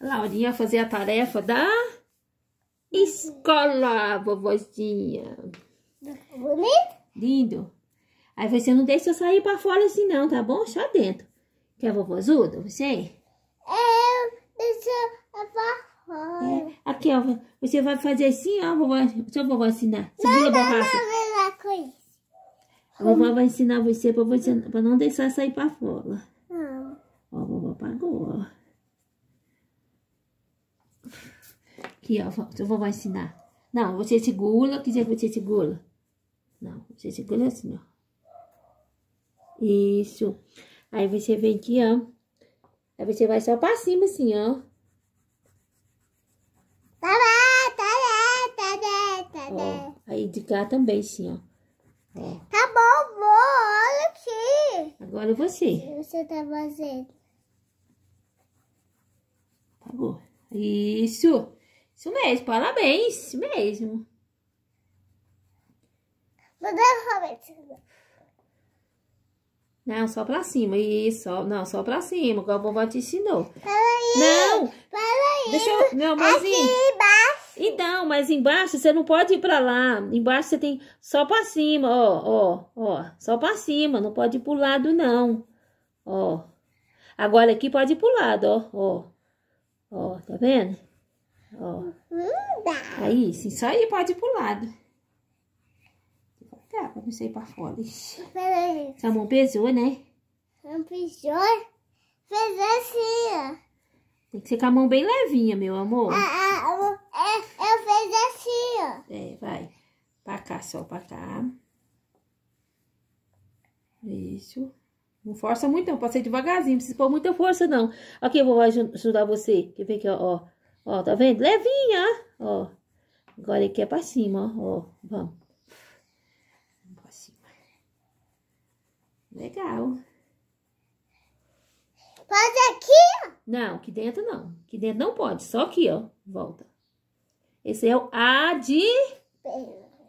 Laurinha fazer a tarefa da escola, vovozinha. Bonito? Lindo. Aí você não deixa eu sair pra fora assim não, tá bom? Só dentro. Quer vovozuda, você? Eu deixo a pra fora. É. Aqui, ó. Você vai fazer assim, ó, vovó. só a vovó ensinar. Segura não, a borracha. Não, não, não, não, não. A vovó vai ensinar você pra, você pra não deixar sair pra fora. Aqui, ó, eu vou ensinar. Não, você segura, quiser você segura. Não, você segura assim, ó. Isso. Aí você vem aqui, ó. Aí você vai só pra cima, assim, ó. ó aí de cá também, assim, ó. ó. Tá bom, vou, olha aqui. Agora você. Você tá fazendo. Tá bom. Isso. Isso mesmo, parabéns, mesmo. Não, só pra cima, isso, não, só pra cima, que a vovó te ensinou. não, Deixa eu, não, mas Aqui em... embaixo. Então, mas embaixo você não pode ir pra lá, embaixo você tem só pra cima, ó, ó, ó, só pra cima, não pode ir pro lado não, ó. Agora aqui pode ir pro lado, ó, ó, ó, tá vendo? Ó. Aí, sim, só aí pode ir pro lado. Tá, pra não sair pra fora. Peraí. Sua mão pesou, né? Não pesou? Fez assim, ó. Tem que ser com a mão bem levinha, meu amor. Ah, ah, eu, é, eu fiz assim, ó. É, vai. Pra cá, só pra cá. Isso. Não força muito, não. Pode ser devagarzinho. Não precisa pôr muita força, não. Aqui, eu vou ajudar você. Quer ver aqui, ó. Ó, tá vendo? Levinha, ó. Agora aqui é pra cima, ó. ó vamos. Vamos pra cima. Legal. Pode aqui? Não, aqui dentro não. Aqui dentro não pode, só aqui, ó. Volta. Esse é o A de...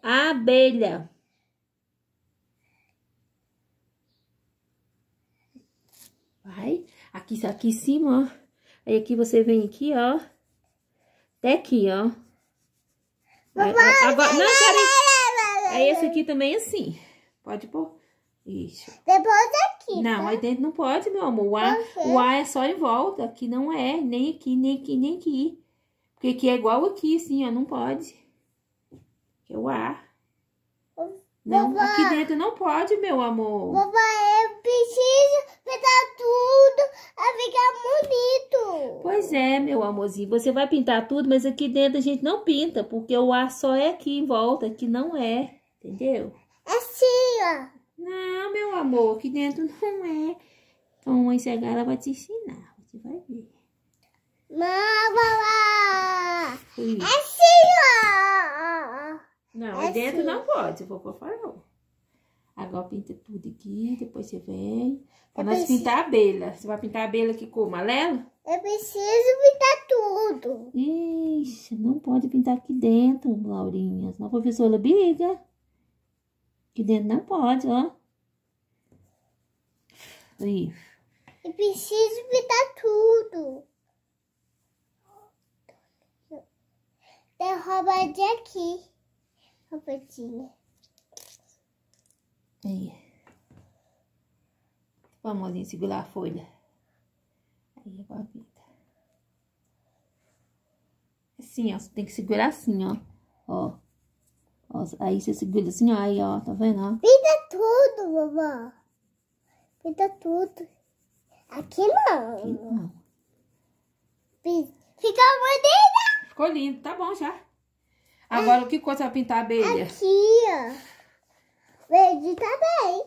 Abelha. Vai. Aqui, aqui em cima, ó. Aí aqui você vem aqui, ó. Até aqui, ó. Agora, não, peraí. É esse aqui também assim. Pode pôr. Isso. Depois Não, tá? aí dentro não pode, meu amor. O ar, o ar é só em volta. Aqui não é. Nem aqui, nem aqui, nem aqui. Porque aqui é igual aqui, assim, ó. Não pode. é o ar. Não, Vovó. aqui dentro não pode, meu amor. Vovó, eu preciso pintar tudo pra ficar bonito. Pois é, meu amorzinho. Você vai pintar tudo, mas aqui dentro a gente não pinta, porque o ar só é aqui em volta, aqui não é, entendeu? É sim, ó. Não, meu amor, aqui dentro não é. Então, a mãe cegar, ela vai te ensinar, você vai ver. Mamãe! É sim, ó. Não, é dentro assim. não pode, Vou for fora. Agora pinta tudo aqui, depois você vem. Pra eu nós preciso... pintar a abelha. Você vai pintar a abelha aqui com Amarela? Eu preciso pintar tudo. Ixi, não pode pintar aqui dentro, Laurinha. Senão a professora briga. Aqui dentro não pode, ó. Aí. Eu preciso pintar tudo. Derruba de aqui a Aí. Vamos, segurar a folha. Aí, agora pinta. Assim, ó. Você tem que segurar assim, ó. Ó. ó aí você segura assim, ó. Aí, ó. Tá vendo, ó? Pinta tudo, vovó. Pinta tudo. Aqui não. Aqui não. Fica bonita. Ficou lindo. Tá bom já. Agora, o que você vai pintar a abelha? Aqui, ó. Verde também.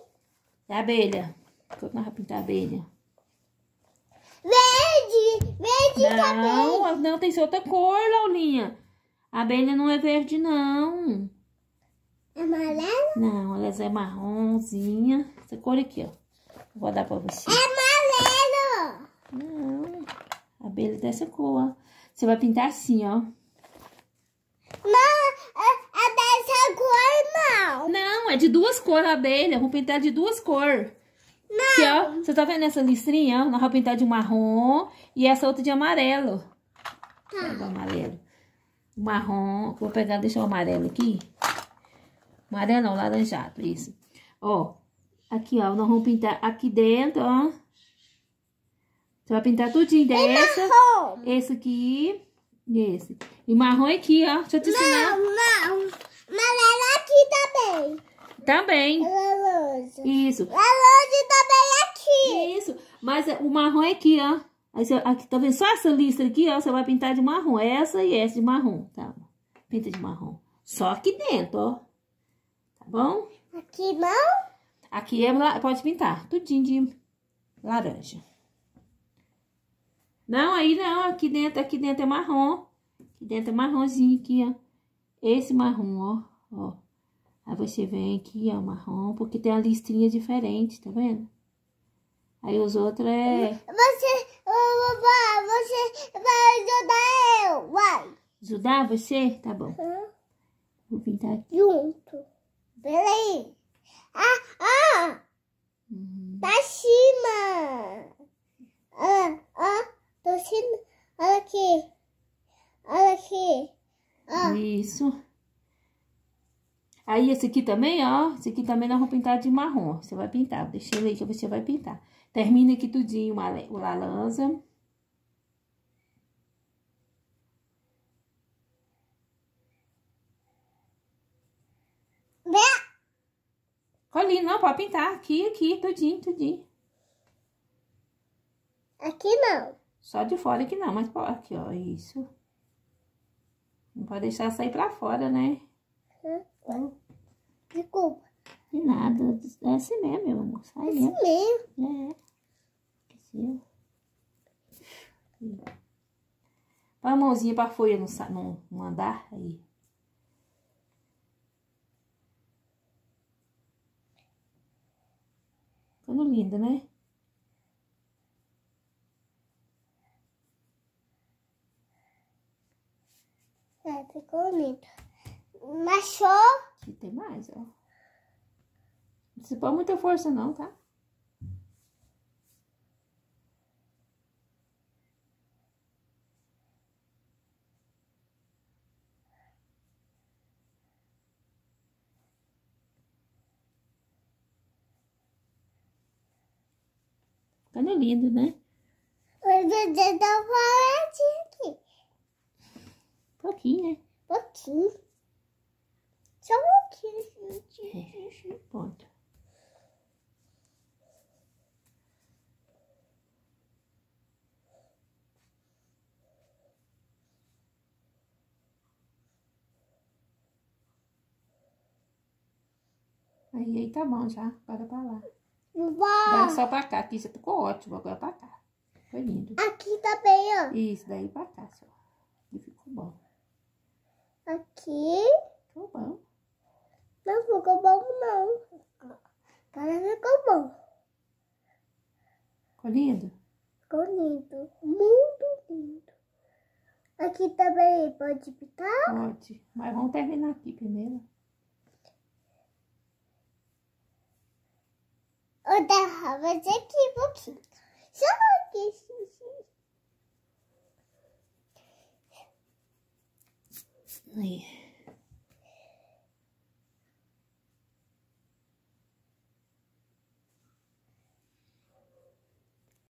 É a abelha? O que nós vamos pintar a abelha? Verde! Verde não, também. Não, tem outra cor, Laulinha. A abelha não é verde, não. Amarela? Não, ela é marronzinha. Essa cor aqui, ó. Vou dar pra você. É amarelo! Não. A abelha é dessa cor, ó. Você vai pintar assim, ó. Não! Não. Não, é de duas cores a abelha. Vou pintar é de duas cores. Não. Aqui, ó, você tá vendo essa listrinha? Nós vamos pintar é de marrom e essa outra de amarelo. Tá. Pega o amarelo. O marrom. Vou pegar, deixar o amarelo aqui. Amarelo não, laranjado, isso. Ó, aqui, ó, nós vamos pintar aqui dentro, ó. Você vai pintar tudinho dessa. É e marrom. Esse aqui. E esse. E marrom aqui, ó. Deixa eu te ensinar. Não, não. Também. É Isso. A laranja também é aqui. Isso. Mas é, o marrom é aqui, ó. aqui, tá vendo? Só essa lista aqui, ó. Você vai pintar de marrom. Essa e essa de marrom. Tá. Pinta de marrom. Só aqui dentro, ó. Tá bom? Aqui não? Aqui é, pode pintar. Tudinho de laranja. Não, aí não. Aqui dentro, aqui dentro é marrom. Aqui dentro é marronzinho aqui, ó. Esse marrom, ó. Ó. Aí você vem aqui, ó, é marrom, porque tem a listrinha diferente, tá vendo? Aí os outros é... Você, você vai ajudar eu, vai. Ajudar você? Tá bom. Uhum. Vou pintar aqui. Junto. Peraí. Ah, ah! Uhum. Tá xí. Aí esse aqui também, ó, esse aqui também nós vamos pintar de marrom. Você vai pintar, deixa ele aí que você vai pintar. Termina aqui tudinho o lalanza. Olha, não, pode pintar aqui, aqui, tudinho, tudinho. Aqui não. Só de fora aqui não, mas aqui, ó, isso. Não pode deixar sair pra fora, né? Desculpa. De nada. é assim mesmo, meu amor. Sai Desce é assim mesmo. mesmo. É. Esqueceu. Põe a mãozinha pra folha no, no, no andar. Aí. Ficando linda, né? É, ficou lindo. Machou. Aqui tem mais, ó. Não se põe muita força não, tá? Tá lindo, né? Hoje eu já tô aqui. Pouquinho, né? Pouquinho. É, ponto. Aí, aí tá bom já, bora pra lá. Vovó! agora só pra cá, aqui você ficou ótimo, agora pra cá. Foi lindo. Aqui tá bem ó. Isso, daí pra cá só. E ficou bom. Aqui. Ficou bom. Não ficou bom, não. Agora ficou bom. Ficou lindo? Ficou lindo. Muito lindo. Aqui também pode pintar? Pode. Mas vamos terminar aqui primeiro. Eu derrava aqui um pouquinho. Só aqui. Aí.